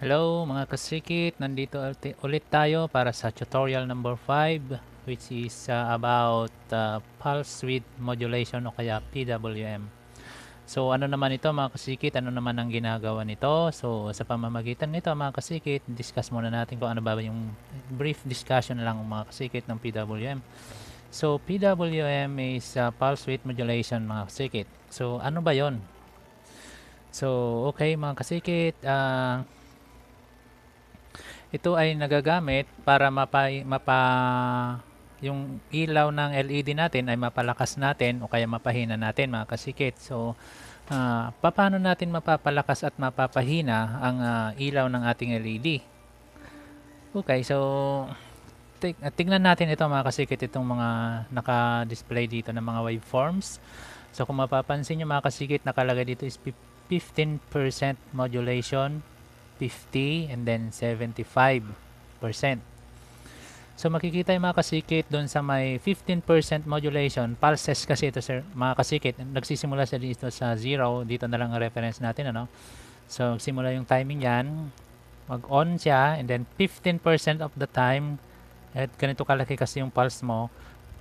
Hello mga kasikit, nandito ulit tayo para sa tutorial number 5 which is uh, about uh, pulse width modulation o kaya PWM. So ano naman ito mga kasikit, ano naman ang ginagawa nito? So sa pamamagitan nito mga kasikit, discuss muna natin kung ano ba yung brief discussion lang mga kasikit ng PWM. So PWM is uh, pulse width modulation mga kasikit. So ano ba yon? So okay mga kasikit, ah... Uh, ito ay nagagamit para mapa, mapa yung ilaw ng LED natin ay mapalakas natin o kaya mapahina natin mga kasikit. So, uh, ah, paano natin mapapalakas at mapapahina ang uh, ilaw ng ating LED? Okay, so tig tignan natin ito mga kasikit itong mga naka-display dito ng mga waveforms. So kung mapapansin nyo mga kasikit, nakalagay dito is 15% modulation 50, and then 75%. So makikita yung mga kasikit doon sa may 15% modulation, pulses kasi ito sir, mga kasikit, nagsisimula sa dito sa 0, dito na lang ang reference natin ano. So simula yung timing yan, mag-on siya and then 15% of the time, at ganito kalaki kasi yung pulse mo,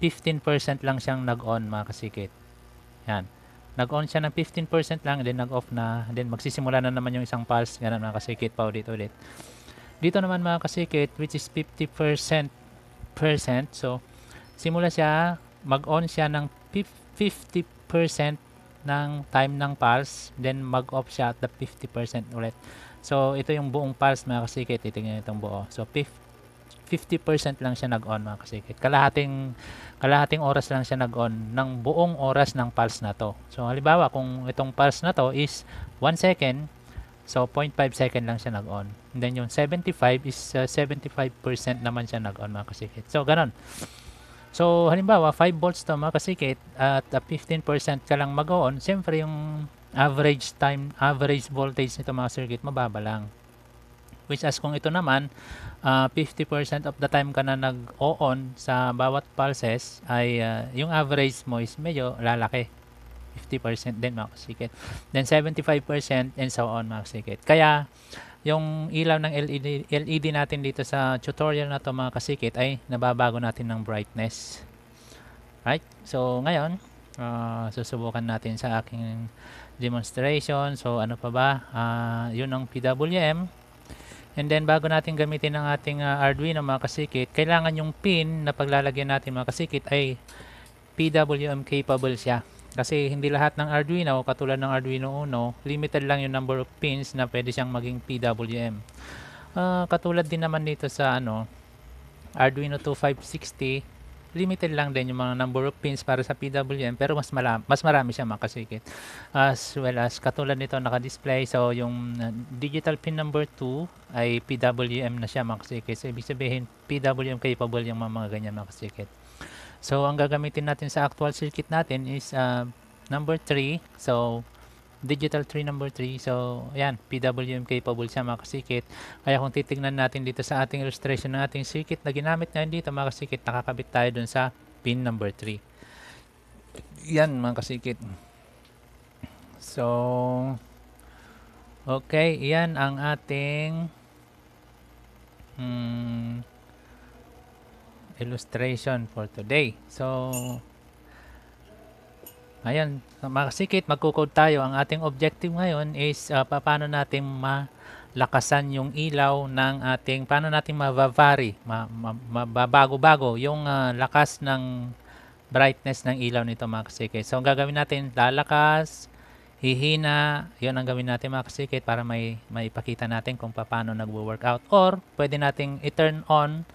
15% lang siyang nag-on mga kasikit. Yan nag-on siya ng 15% lang, then nag-off na, then magsisimula na naman yung isang pulse, ganun mga kasikit pa ulit-ulit. Dito naman mga kasikit, which is 50%, percent, so simula siya, mag-on siya ng 50% ng time ng pulse, then mag-off siya at the 50% ulit. So, ito yung buong pulse mga kasikit, titingnan itong buo. So, 50 50% lang siya nag-on mga kasikit. Kalahating, kalahating oras lang siya nag-on ng buong oras ng pulse na to. So halimbawa kung itong pulse na to is 1 second, so 0.5 second lang siya nag-on. And then yung 75 is uh, 75% naman siya nag-on mga kasikit. So ganun. So halimbawa 5 volts to mga kasikit at uh, 15% ka lang mag-on, siyempre yung average time, average voltage nito mga circuit mababa lang. Which as kung ito naman, uh, ah, 50% of the time ka na nag-on sa bawat pulses, ay uh, yung average mo is medyo lalaki. 50% din max kasikit. Then 75% and so on max kasikit. Kaya yung ilaw ng LED, LED natin dito sa tutorial na to mga kasikit ay nababago natin ng brightness. Right? So ngayon, uh, susubukan natin sa aking demonstration. So ano pa ba? Uh, yun ang PWM. And then bago natin gamitin ang ating uh, Arduino mga kasikit, kailangan yung pin na paglalagyan natin mga kasikit ay PWM capable siya. Kasi hindi lahat ng Arduino, katulad ng Arduino Uno, limited lang yung number of pins na pwede siyang maging PWM. Uh, ah, katulad din naman dito sa ano Arduino 2560 limited lang din yung mga number of pins para sa PWM pero mas mala- mas marami siya makasikit. As well as katulad nito naka-display so yung uh, digital pin number 2 ay PWM na siya makasikit. So ibig sabihin PWM capable yung mga, mga ganyan makasikit. So ang gagamitin natin sa actual circuit natin is uh, number 3. So digital 3 number 3. So, ayan, PWM capable siya mga kasikit. Kaya kung titignan natin dito sa ating illustration ng ating circuit na ginamit ngayon dito mga kasikit, nakakabit tayo dun sa pin number 3. Yan mga kasikit. So, okay, yan ang ating hmm, illustration for today. So, Ayan, mga kasikit, magkukod tayo. Ang ating objective ngayon is uh, paano natin malakasan yung ilaw ng ating, paano natin mabavari, mababago-bago yung uh, lakas ng brightness ng ilaw nito mga So, ang gagawin natin, lalakas, hihina, yon ang gawin natin mga para may, may pakita natin kung paano nagwo-work out. Or, pwede nating i-turn on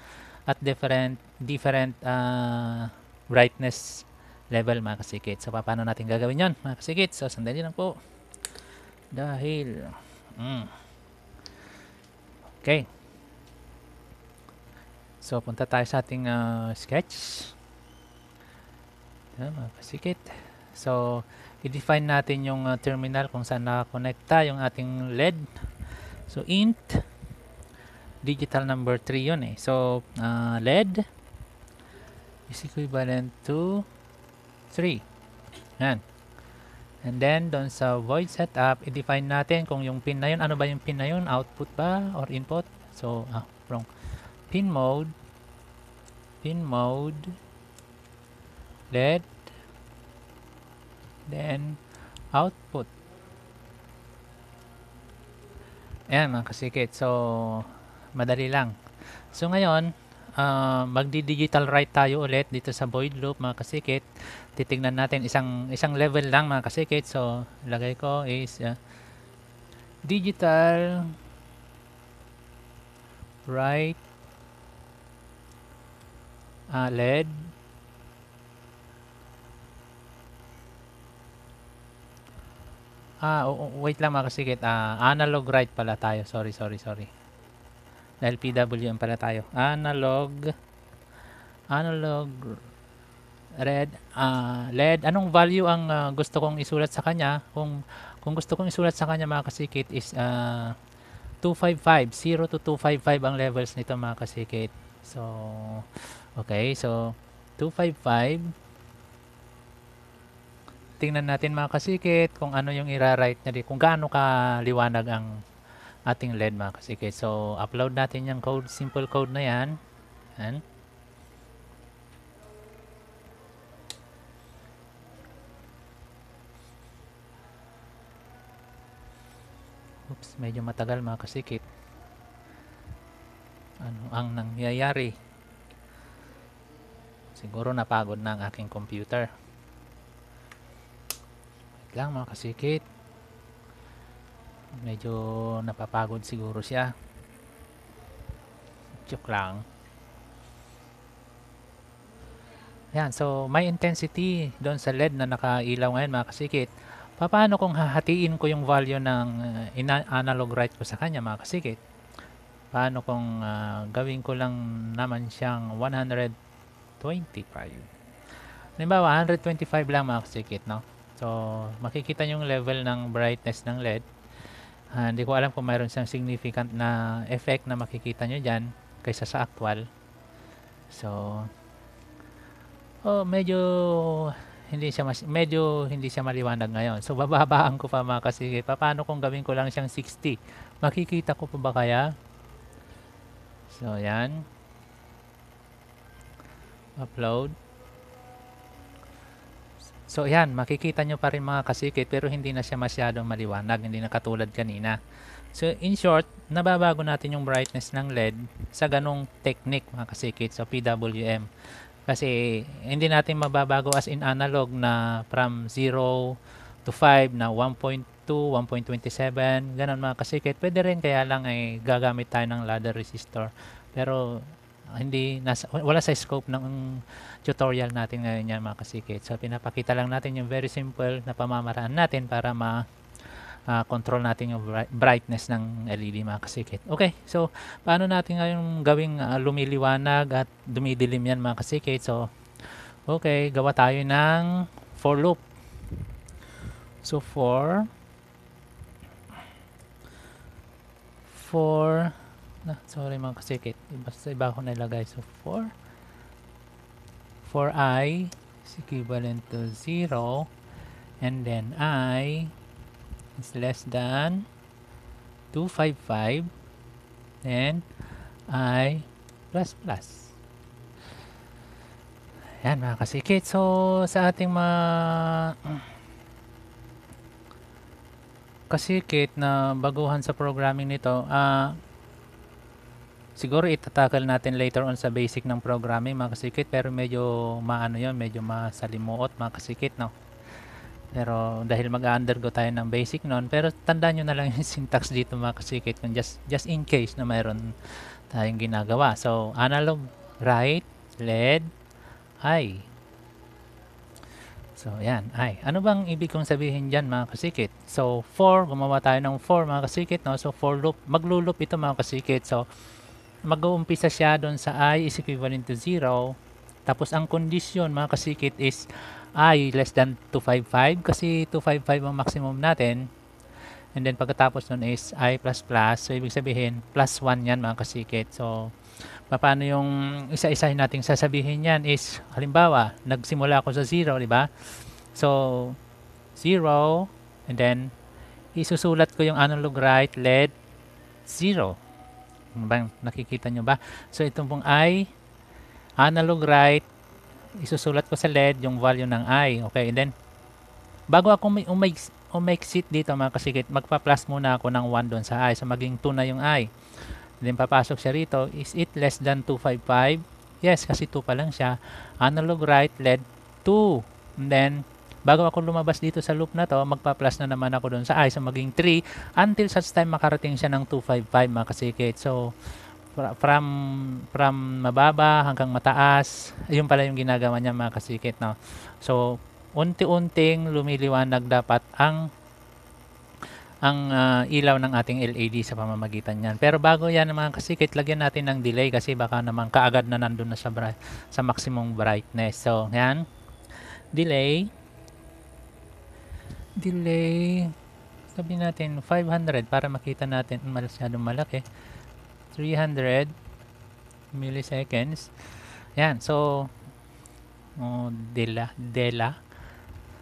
at different, different uh, brightness level mga kasikit. So, paano natin gagawin yon mga kasikit? So, sandali lang po. Dahil, mm, okay. So, punta tayo sa ating uh, sketch. Yan, mga kasikit. So, i-define natin yung uh, terminal kung saan nakakonekta yung ating LED. So, int digital number 3 yun eh. So, uh, ah, LED is equivalent to 3. Yan. And then, doon sa void setup, i-define natin kung yung pin na yun, ano ba yung pin na yun? Output ba? Or input? So, ah, wrong. Pin mode, pin mode, Led. then, output. Ayan mga kasikit. So, madali lang. So, ngayon, uh, magdi-digital write tayo ulit dito sa void loop mga kasikit. Titingnan natin isang isang level lang mga kasikit. So, lagay ko is uh, digital write uh, ah, led Ah, wait lang mga kasikit. Ah, analog write pala tayo. Sorry, sorry, sorry. LPWM pala tayo. Analog analog red uh, ah, LED anong value ang uh, gusto kong isulat sa kanya kung kung gusto kong isulat sa kanya mga kasikit is uh, 255 0 to 255 ang levels nito mga kasikit so okay so 255 tingnan natin mga kasikit kung ano yung i-write niya di kung gaano kaliwanag ang ating LED mga kasikit. So, upload natin yung code, simple code na yan. Yan. Oops, medyo matagal mga kasikit. Ano ang nangyayari? Siguro napagod na ang aking computer. Wait lang mga kasikit medyo napapagod siguro siya joke lang yan so my intensity doon sa LED na nakailaw ngayon mga kasikit paano kung hahatiin ko yung value ng uh, analog write ko sa kanya mga kasikit paano kung uh, gawin ko lang naman siyang 125 halimbawa 125 lang mga kasikit no so makikita yung level ng brightness ng LED Uh, hindi ko alam kung mayroon siyang significant na effect na makikita nyo dyan kaysa sa actual. So, oh, medyo hindi siya mas, medyo hindi siya maliwanag ngayon. So, bababaan ko pa mga kasi, Paano kung gawin ko lang siyang 60? Makikita ko pa ba kaya? So, yan. Upload. So yan, makikita nyo pa rin mga kasikit pero hindi na siya masyadong maliwanag, hindi na katulad kanina. So in short, nababago natin yung brightness ng LED sa ganong technique mga kasikit, so PWM. Kasi hindi natin mababago as in analog na from 0 to 5 na 1.2, 1.27, ganun mga kasikit. Pwede rin kaya lang ay eh, gagamit tayo ng ladder resistor. Pero Ah, hindi nasa, wala sa scope ng tutorial natin ngayon yan mga kasikit. So pinapakita lang natin yung very simple na pamamaraan natin para ma uh, control natin yung brightness ng LED mga kasikit. Okay, so paano natin ngayon gawing uh, lumiliwanag at dumidilim yan mga kasikit? So okay, gawa tayo ng for loop. So for for na sorry mga kasikit basta iba ko nilagay so 4 for i is equivalent to 0 and then i is less than 255 then i plus plus yan mga kasikit so sa ating mga kasikit na baguhan sa programming nito ah uh, siguro itatakal natin later on sa basic ng programming mga kasikit pero medyo maano yon medyo masalimuot mga kasikit no pero dahil mag-undergo tayo ng basic noon pero tandaan nyo na lang yung syntax dito mga kasikit just, just in case na mayroon tayong ginagawa so analog right led i So, yan i. Ano bang ibig kong sabihin dyan, mga kasikit? So, for, gumawa tayo ng for, mga kasikit, no? So, for loop, maglo-loop ito, mga kasikit. So, mag-uumpisa siya doon sa i is equivalent to 0. Tapos ang condition mga kasikit is i less than 255 kasi 255 ang maximum natin. And then pagkatapos nun is i So ibig sabihin plus 1 yan mga kasikit. So paano yung isa-isahin nating sasabihin yan is halimbawa nagsimula ako sa 0 di ba? So 0 and then isusulat ko yung analog right led 0. Bang, nakikita nyo ba? So itong pong I, analog right, isusulat ko sa LED yung value ng I. Okay, and then, bago ako may umix, umexit dito mga kasikit, magpa-plus muna ako ng 1 doon sa I. So maging 2 na yung I. And then papasok siya rito, is it less than 255? Yes, kasi 2 pa lang siya. Analog right, LED 2. And then, bago ako lumabas dito sa loop na to, magpa-plus na naman ako doon sa i, so maging 3 until such time makarating siya ng 255 mga kasikit. So, from from mababa hanggang mataas, yun pala yung ginagawa niya mga kasikit. No? So, unti-unting lumiliwanag dapat ang ang uh, ilaw ng ating LED sa pamamagitan niyan. Pero bago yan mga kasikit, lagyan natin ng delay kasi baka naman kaagad na nandun na sa, sa maximum brightness. So, yan. Delay delay sabi natin 500 para makita natin masyadong malaki 300 milliseconds yan so oh, dela dela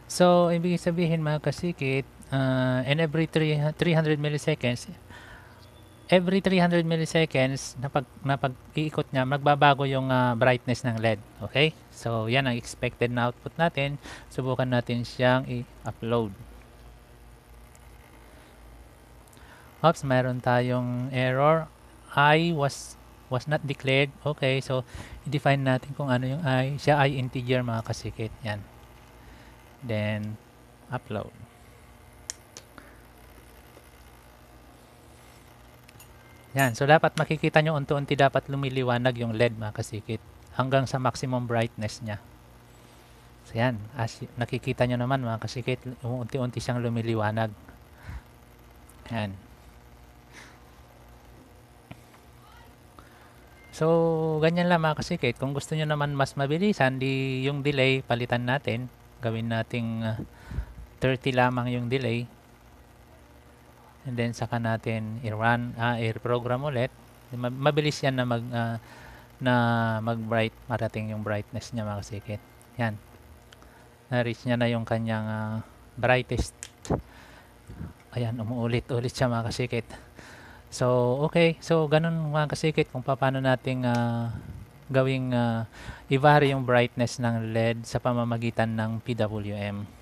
so ibig sabihin mga kasikit uh, and every 300 milliseconds every 300 milliseconds na pag, na pag iikot niya, magbabago yung uh, brightness ng LED. Okay? So, yan ang expected na output natin. Subukan natin siyang i-upload. Oops, mayroon tayong error. I was was not declared. Okay, so i-define natin kung ano yung I. Siya ay integer mga kasikit. Yan. Then, upload. Yan. So, dapat makikita nyo unti-unti dapat lumiliwanag yung LED mga kasikit hanggang sa maximum brightness niya. So, yan. As, nakikita nyo naman mga kasikit, unti-unti siyang lumiliwanag. Yan. So, ganyan lang mga kasikit. Kung gusto nyo naman mas mabilisan, di yung delay, palitan natin. Gawin nating uh, ah, 30 lamang yung delay and then saka natin i-run uh, i-program ulit mabilis yan na mag uh, na mag bright marating yung brightness niya mga kasikit yan na-reach niya na yung kanyang uh, brightest ayan umuulit ulit siya mga kasikit so okay so ganun mga kasikit kung paano nating uh, gawing uh, i-vary yung brightness ng LED sa pamamagitan ng PWM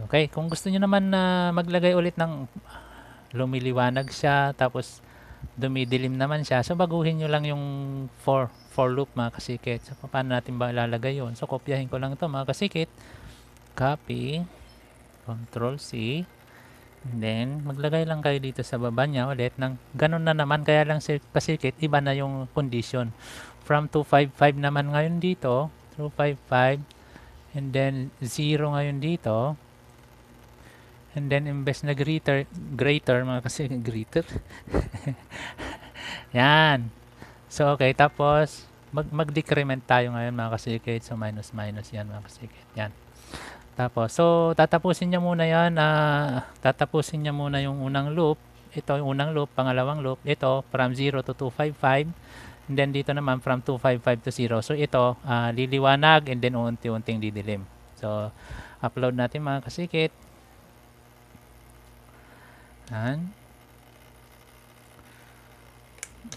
Okay, kung gusto niyo naman na uh, maglagay ulit ng lumiliwanag siya, tapos dumidilim naman siya, so baguhin niyo lang yung for, for loop mga kasikit. So, paano natin ba ilalagay 'yon? So, kopyahin ko lang ito mga kasikit. Copy, Control C, And then maglagay lang kayo dito sa baba niya ulit ng ganun na naman kaya lang kasikit iba na yung condition from 255 naman ngayon dito 255 and then 0 ngayon dito And then, imbes na greater, greater, mga kasi, greater? Yan. So, okay. Tapos, mag, mag-decrement tayo ngayon, mga kasikit. So, minus, minus yan, mga kasikit. Yan. Tapos, so, tatapusin niya muna yan. Uh, tatapusin niya muna yung unang loop. Ito yung unang loop, pangalawang loop. Ito, from 0 to 255. And then dito naman from 255 to 0. So ito, uh, liliwanag and then unti-unting didilim. So upload natin mga kasikit. Yan.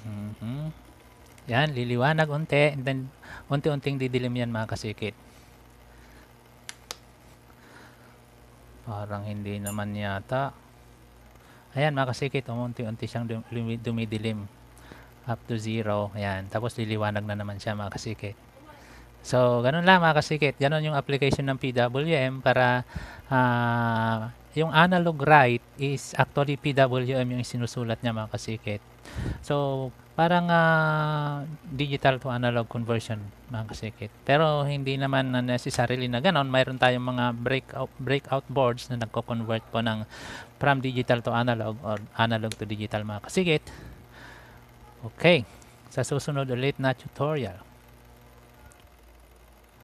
Mm-hmm. Yan, liliwanag unti. And then, unti-unting didilim yan mga kasikit. Parang hindi naman yata. Ayan mga kasikit, oh, unti-unti siyang dum dumidilim. Up to zero. Ayan. Tapos liliwanag na naman siya mga kasikit. So, ganun lang mga kasikit. Ganun yung application ng PWM para uh, yung analog write is actually PWM yung sinusulat niya mga kasikit. So, parang uh, digital to analog conversion mga kasikit. Pero hindi naman na necessarily na ganon. Mayroon tayong mga breakout, breakout boards na nagko-convert po ng from digital to analog or analog to digital mga kasikit. Okay. Sa susunod ulit na tutorial.